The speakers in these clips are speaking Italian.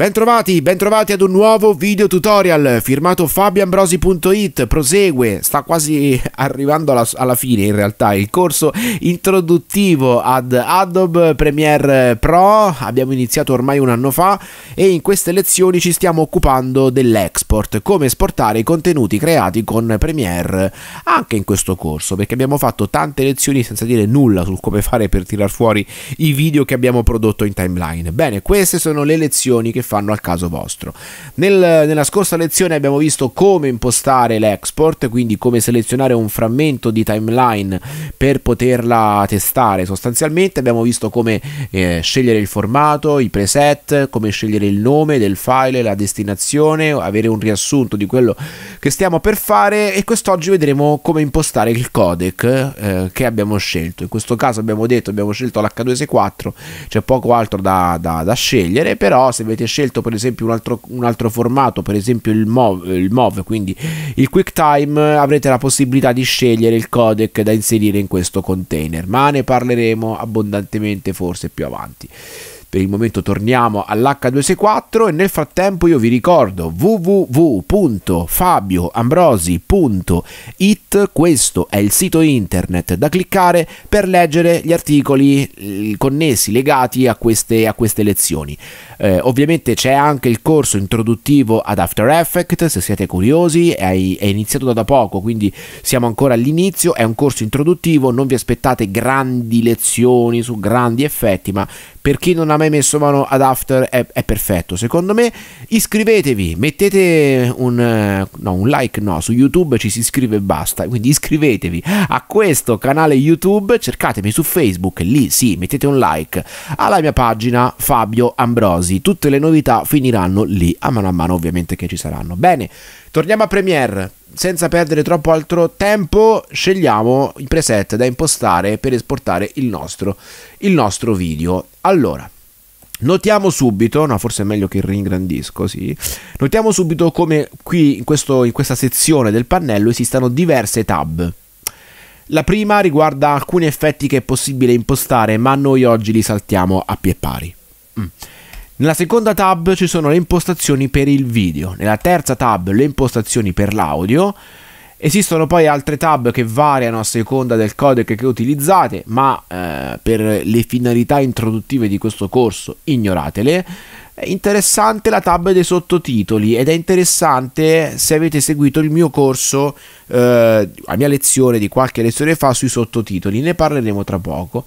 Bentrovati, bentrovati ad un nuovo video tutorial firmato fabioambrosi.it prosegue, sta quasi arrivando alla, alla, fine in realtà il corso introduttivo ad Adobe Premiere Pro abbiamo iniziato ormai un anno fa e in queste lezioni ci stiamo occupando dell'export come esportare i contenuti creati con Premiere anche in questo corso perché abbiamo fatto tante lezioni senza dire nulla su come fare per tirar fuori i video che abbiamo prodotto in timeline bene, queste sono le lezioni che fanno al caso vostro. Nel, nella scorsa lezione abbiamo visto come impostare l'export, quindi come selezionare un frammento di timeline per poterla testare sostanzialmente, abbiamo visto come eh, scegliere il formato, i preset, come scegliere il nome del file, la destinazione, avere un riassunto di quello che stiamo per fare e quest'oggi vedremo come impostare il codec eh, che abbiamo scelto. In questo caso abbiamo detto abbiamo scelto l'H264, c'è poco altro da, da, da scegliere, però se avete scelto scelto per esempio un altro, un altro formato, per esempio il MOV, il MOV, quindi il QuickTime, avrete la possibilità di scegliere il codec da inserire in questo container, ma ne parleremo abbondantemente forse più avanti. Per il momento torniamo all'H264 e nel frattempo io vi ricordo www.fabioambrosi.it, questo è il sito internet da cliccare per leggere gli articoli eh, connessi, legati a queste, a queste lezioni. Eh, ovviamente c'è anche il corso introduttivo ad After Effects, se siete curiosi, è, è iniziato da poco, quindi siamo ancora all'inizio, è un corso introduttivo, non vi aspettate grandi lezioni su grandi effetti, ma per chi non ha mai messo mano ad After è, è perfetto secondo me iscrivetevi mettete un, eh, no, un like no su YouTube ci si iscrive e basta quindi iscrivetevi a questo canale YouTube cercatemi su Facebook lì sì mettete un like alla mia pagina Fabio Ambrosi tutte le novità finiranno lì a mano a mano ovviamente che ci saranno bene torniamo a Premiere senza perdere troppo altro tempo, scegliamo i preset da impostare per esportare il nostro, il nostro video. Allora, Notiamo subito, no forse è meglio che ringrandisco, sì, notiamo subito come qui in, questo, in questa sezione del pannello esistano diverse tab. La prima riguarda alcuni effetti che è possibile impostare, ma noi oggi li saltiamo a pie pari. Mm. Nella seconda tab ci sono le impostazioni per il video, nella terza tab le impostazioni per l'audio, Esistono poi altre tab che variano a seconda del codec che utilizzate, ma eh, per le finalità introduttive di questo corso ignoratele. È interessante la tab dei sottotitoli ed è interessante se avete seguito il mio corso, eh, la mia lezione di qualche lezione fa sui sottotitoli, ne parleremo tra poco.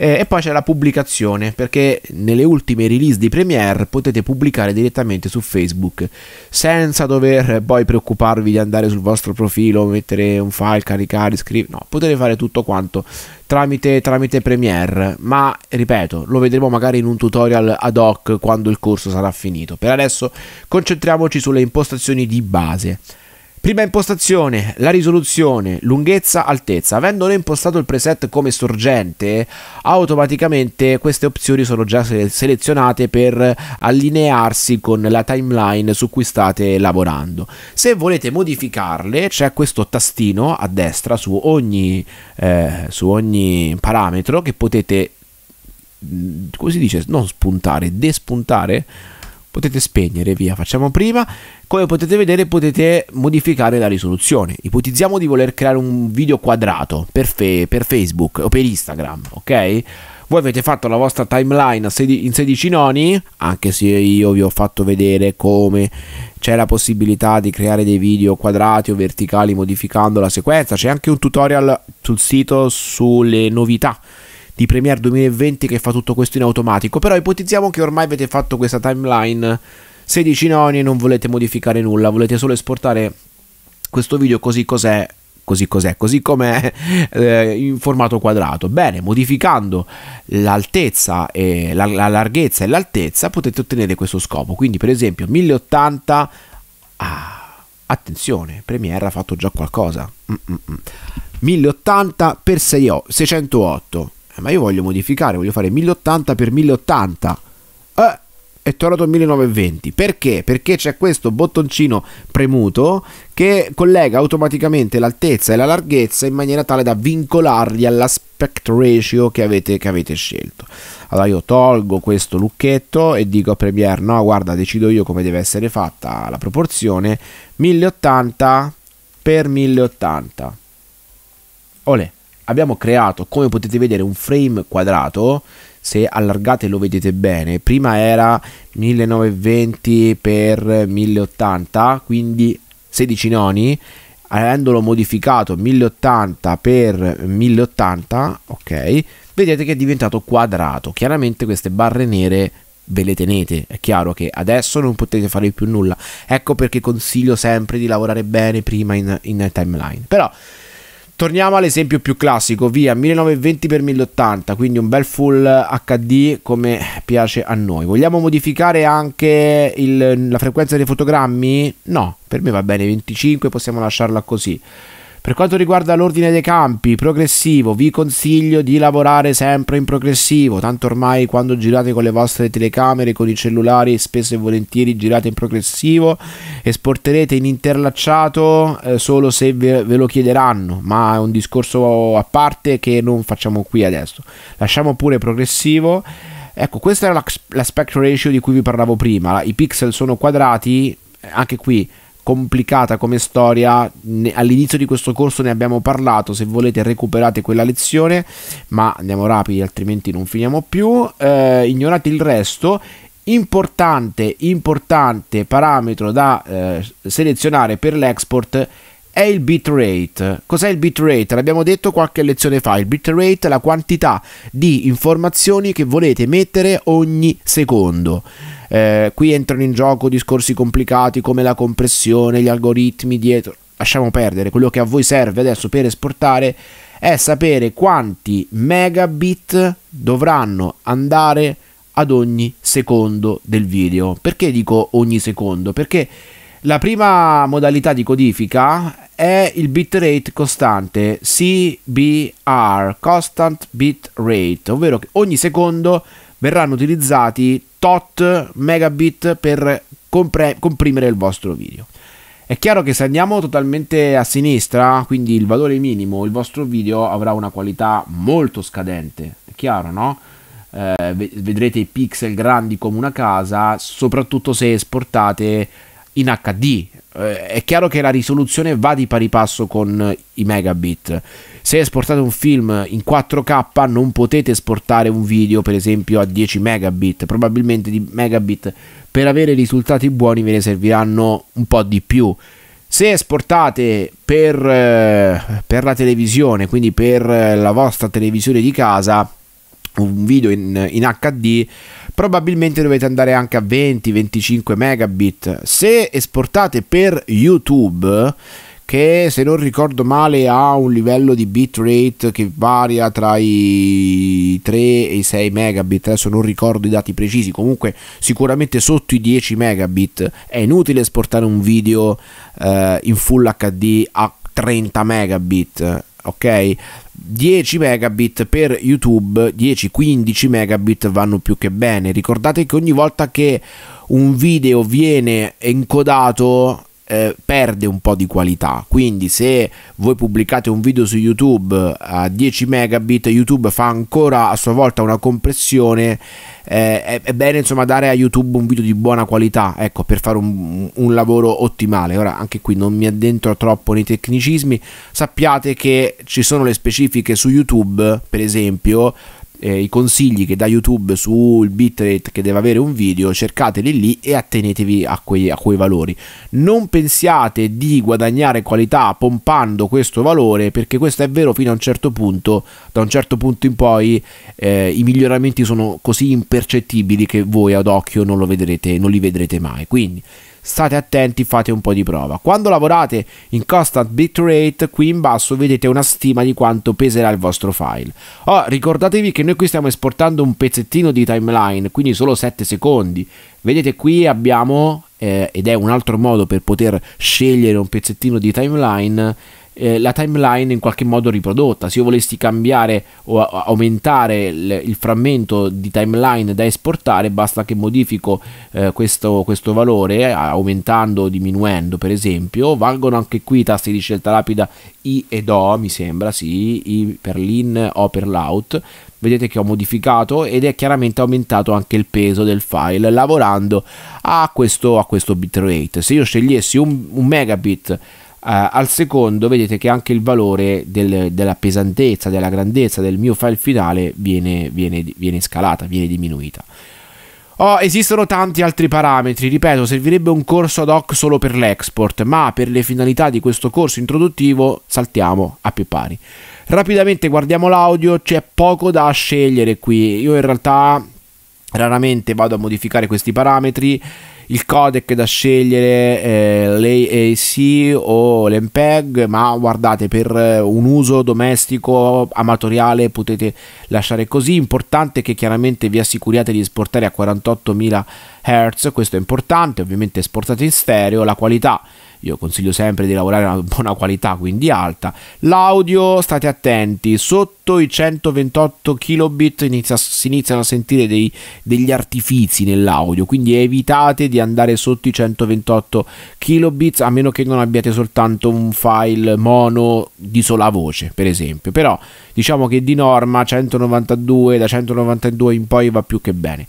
Eh, e poi c'è la pubblicazione, perché nelle ultime release di Premiere potete pubblicare direttamente su Facebook, senza dover poi preoccuparvi di andare sul vostro profilo, mettere un file, caricare, scrivere, no, potete fare tutto quanto tramite, tramite Premiere, ma ripeto, lo vedremo magari in un tutorial ad hoc quando il corso sarà finito. Per adesso concentriamoci sulle impostazioni di base. Prima impostazione, la risoluzione, lunghezza, altezza. Avendo noi impostato il preset come sorgente, automaticamente queste opzioni sono già selezionate per allinearsi con la timeline su cui state lavorando. Se volete modificarle, c'è questo tastino a destra su ogni, eh, su ogni parametro che potete, mm, così dice, non spuntare, despuntare potete spegnere via facciamo prima come potete vedere potete modificare la risoluzione ipotizziamo di voler creare un video quadrato per, per facebook o per instagram ok voi avete fatto la vostra timeline in 16 noni, anche se io vi ho fatto vedere come c'è la possibilità di creare dei video quadrati o verticali modificando la sequenza, c'è anche un tutorial sul sito sulle novità di Premiere 2020 che fa tutto questo in automatico, però ipotizziamo che ormai avete fatto questa timeline 16 noni e non volete modificare nulla, volete solo esportare questo video così cos'è così cos'è, così come eh, in formato quadrato. Bene, modificando l'altezza, e la, la, larghezza e l'altezza potete ottenere questo scopo. Quindi per esempio 1080... Ah, attenzione, Premiere ha fatto già qualcosa. -mm -mm. 1080 x 608 eh, ma io voglio modificare, voglio fare 1080x1080. Eh, è tornato 1920. Perché? Perché c'è questo bottoncino premuto che collega automaticamente l'altezza e la larghezza in maniera tale da vincolarli all'aspect ratio che avete, che avete scelto. Allora io tolgo questo lucchetto e dico a Premiere, no guarda decido io come deve essere fatta la proporzione, 1080 x 1080. Olè abbiamo creato, come potete vedere, un frame quadrato. Se allargate lo vedete bene. Prima era 1920x1080, quindi 16 noni. Avendolo modificato 1080x1080, ok, vedete che è diventato quadrato. Chiaramente queste barre nere ve le tenete. È chiaro che adesso non potete fare più nulla. Ecco perché consiglio sempre di lavorare bene prima in, in timeline. Però Torniamo all'esempio più classico, via 1920x1080, quindi un bel full HD come piace a noi. Vogliamo modificare anche il, la frequenza dei fotogrammi? No, per me va bene 25, possiamo lasciarla così. Per quanto riguarda l'ordine dei campi, progressivo, vi consiglio di lavorare sempre in progressivo, tanto ormai quando girate con le vostre telecamere, con i cellulari, spesso e volentieri girate in progressivo, esporterete in interlacciato eh, solo se ve, ve lo chiederanno, ma è un discorso a parte che non facciamo qui adesso. Lasciamo pure progressivo. Ecco, questa era l'aspect ratio di cui vi parlavo prima, i pixel sono quadrati, anche qui complicata come storia, all'inizio di questo corso ne abbiamo parlato, se volete recuperate quella lezione, ma andiamo rapidi altrimenti non finiamo più, eh, ignorate il resto importante, importante parametro da eh, selezionare per l'export è il bitrate. Cos'è il bitrate? L'abbiamo detto qualche lezione fa, il bitrate è la quantità di informazioni che volete mettere ogni secondo. Eh, qui entrano in gioco discorsi complicati come la compressione, gli algoritmi dietro. Lasciamo perdere, quello che a voi serve adesso per esportare è sapere quanti megabit dovranno andare ad ogni secondo del video. Perché dico ogni secondo? Perché la prima modalità di codifica è il bitrate costante CBR, Constant Bit Rate, ovvero che ogni secondo verranno utilizzati tot megabit per comprimere il vostro video. È chiaro che se andiamo totalmente a sinistra, quindi il valore minimo, il vostro video avrà una qualità molto scadente, è chiaro no? Eh, vedrete i pixel grandi come una casa, soprattutto se esportate in HD. Eh, è chiaro che la risoluzione va di pari passo con i megabit. Se esportate un film in 4K non potete esportare un video per esempio a 10 megabit, probabilmente di megabit per avere risultati buoni ve ne serviranno un po' di più. Se esportate per, eh, per la televisione, quindi per la vostra televisione di casa, un video in, in HD probabilmente dovete andare anche a 20-25 megabit. Se esportate per YouTube, che se non ricordo male ha un livello di bitrate che varia tra i 3 e i 6 megabit, adesso non ricordo i dati precisi, comunque sicuramente sotto i 10 megabit è inutile esportare un video eh, in full HD a 30 megabit, ok? 10 megabit per YouTube, 10-15 megabit vanno più che bene. Ricordate che ogni volta che un video viene encodato eh, perde un po' di qualità. Quindi se voi pubblicate un video su YouTube eh, a 10 megabit, YouTube fa ancora a sua volta una compressione. Eh, è, è, bene insomma dare a YouTube un video di buona qualità, ecco, per fare un, un lavoro ottimale. Ora anche qui non mi addentro troppo nei tecnicismi. Sappiate che ci sono le specifiche su YouTube, per esempio eh, i consigli che dà YouTube sul bitrate che deve avere un video, cercateli lì e attenetevi a quei, a quei valori. Non pensiate di guadagnare qualità pompando questo valore, perché questo è vero fino a un certo punto, da un certo punto in poi eh, i miglioramenti sono così impercettibili che voi ad occhio non, vedrete, non li vedrete mai. Quindi state attenti, fate un po' di prova. Quando lavorate in constant bitrate, qui in basso vedete una stima di quanto peserà il vostro file. Oh, ricordatevi che noi qui stiamo esportando un pezzettino di timeline, quindi solo 7 secondi. Vedete qui abbiamo, eh, ed è un altro modo per poter scegliere un pezzettino di timeline, eh, la timeline in qualche modo riprodotta. Se io volessi cambiare o aumentare il, il frammento di timeline da esportare, basta che modifico eh, questo, questo, valore eh, aumentando o diminuendo, per esempio. Valgono anche qui i tasti di scelta rapida I ed O, mi sembra, sì, I per l'in, O per l'out vedete che ho modificato ed è chiaramente aumentato anche il peso del file lavorando a questo, a questo bitrate se io scegliessi un, un megabit Uh, al secondo vedete che anche il valore del, della pesantezza, della grandezza del mio file finale viene, viene, viene scalata, viene diminuita. Oh, esistono tanti altri parametri, ripeto, servirebbe un corso ad hoc solo per l'export, ma per le finalità di questo corso introduttivo saltiamo a più pari. Rapidamente guardiamo l'audio, c'è poco da scegliere qui, io in realtà raramente vado a modificare questi parametri il codec da scegliere, eh, l'AAC o l'MPEG, ma guardate per eh, un uso domestico, amatoriale potete lasciare così, importante che chiaramente vi assicuriate di esportare a 48.000 Hz, questo è importante, ovviamente esportate in stereo, la qualità io consiglio sempre di lavorare a una buona qualità, quindi alta. L'audio, state attenti, sotto i 128 kilobit inizia, si iniziano a sentire dei, degli artifici nell'audio, quindi evitate di andare sotto i 128 kilobit a meno che non abbiate soltanto un file mono di sola voce, per esempio. Però diciamo che di norma 192 da 192 in poi va più che bene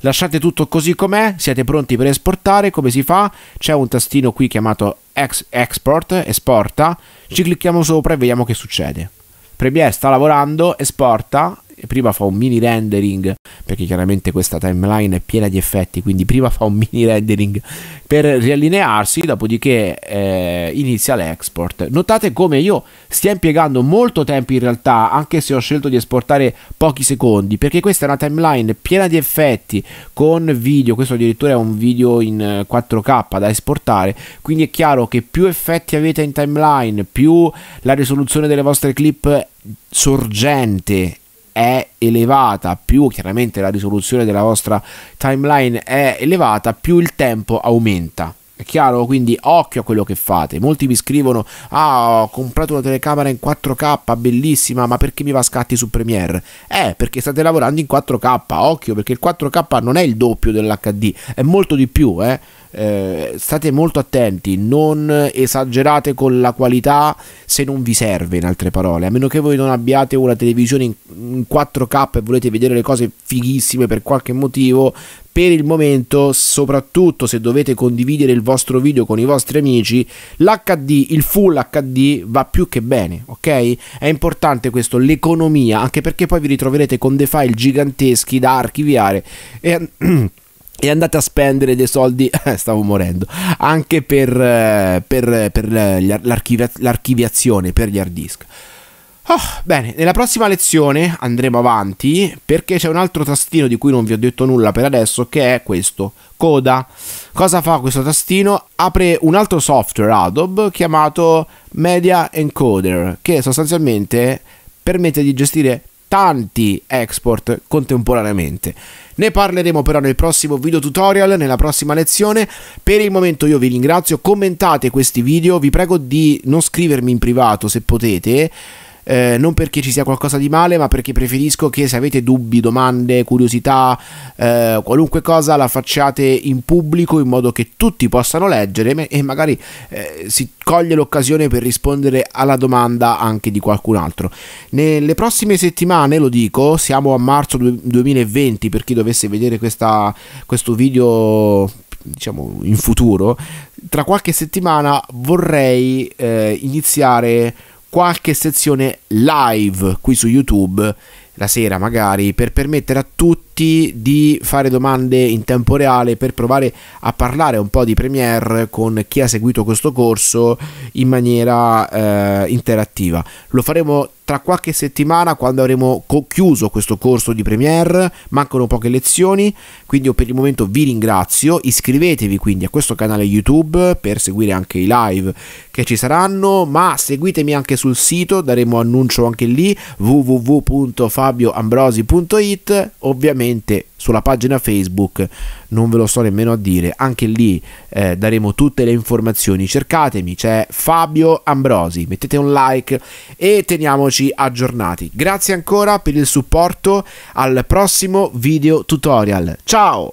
lasciate tutto così com'è, siete pronti per esportare, come si fa? C'è un tastino qui chiamato ex export, esporta, ci clicchiamo sopra e vediamo che succede. Premiere sta lavorando, esporta, prima fa un mini rendering, perché chiaramente questa timeline è piena di effetti, quindi prima fa un mini rendering per riallinearsi, dopodiché eh, inizia l'export. Notate come io stia impiegando molto tempo in realtà, anche se ho scelto di esportare pochi secondi, perché questa è una timeline piena di effetti con video, questo addirittura è un video in 4K eh, da esportare, quindi è chiaro che più effetti avete in timeline, più la risoluzione delle vostre clip sorgente è elevata, più chiaramente la risoluzione della vostra timeline è elevata, più il tempo aumenta. È chiaro? Quindi occhio a quello che fate. Molti mi scrivono: Ah, ho comprato una telecamera in 4K, bellissima, ma perché mi va a scatti su Premiere? Eh, perché state lavorando in 4K. Occhio, perché il 4K non è il doppio dell'HD, è molto di più, eh eh, state molto attenti, non esagerate con la qualità se non vi serve, in altre parole, a meno che voi non abbiate una televisione in, 4K e volete vedere le cose fighissime per qualche motivo, per il momento, soprattutto se dovete condividere il vostro video con i vostri amici, l'HD, il full HD va più che bene, ok? È importante questo, l'economia, anche perché poi vi ritroverete con dei file giganteschi da archiviare e e andate a spendere dei soldi, eh, stavo morendo, anche per, eh, per, eh, per l'archivia, l'archiviazione, per gli hard disk. Oh, bene, nella prossima lezione andremo avanti perché c'è un altro tastino di cui non vi ho detto nulla per adesso che è questo, coda. Cosa fa questo tastino? Apre un altro software Adobe chiamato Media Encoder che sostanzialmente permette di gestire tanti export contemporaneamente. Ne parleremo però nel prossimo video tutorial, nella prossima lezione. Per il momento io vi ringrazio, commentate questi video, vi prego di non scrivermi in privato se potete eh, non perché ci sia qualcosa di male, ma perché preferisco che se avete dubbi, domande, curiosità, eh, qualunque cosa, la facciate in pubblico in modo che tutti possano leggere e magari eh, si coglie l'occasione per rispondere alla domanda anche di qualcun altro. Nelle prossime settimane, lo dico, siamo a marzo 2020 per chi dovesse vedere questa, questo video diciamo in futuro tra qualche settimana vorrei eh, iniziare qualche sezione live qui su YouTube la sera magari per permettere a tutti tutti di fare domande in tempo reale per provare a parlare un po' di Premiere con chi ha seguito questo corso in maniera eh, interattiva. Lo faremo tra qualche settimana quando avremo chiuso questo corso di Premiere, mancano poche lezioni, quindi io per il momento vi ringrazio, iscrivetevi quindi a questo canale YouTube per seguire anche i live che ci saranno, ma seguitemi anche sul sito, daremo annuncio anche lì www.fabioambrosi.it, ovviamente ovviamente sulla pagina Facebook non ve lo so nemmeno a dire, anche lì eh, daremo tutte le informazioni, cercatemi, c'è Fabio Ambrosi, mettete un like e teniamoci aggiornati. Grazie ancora per il supporto, al prossimo video tutorial, ciao!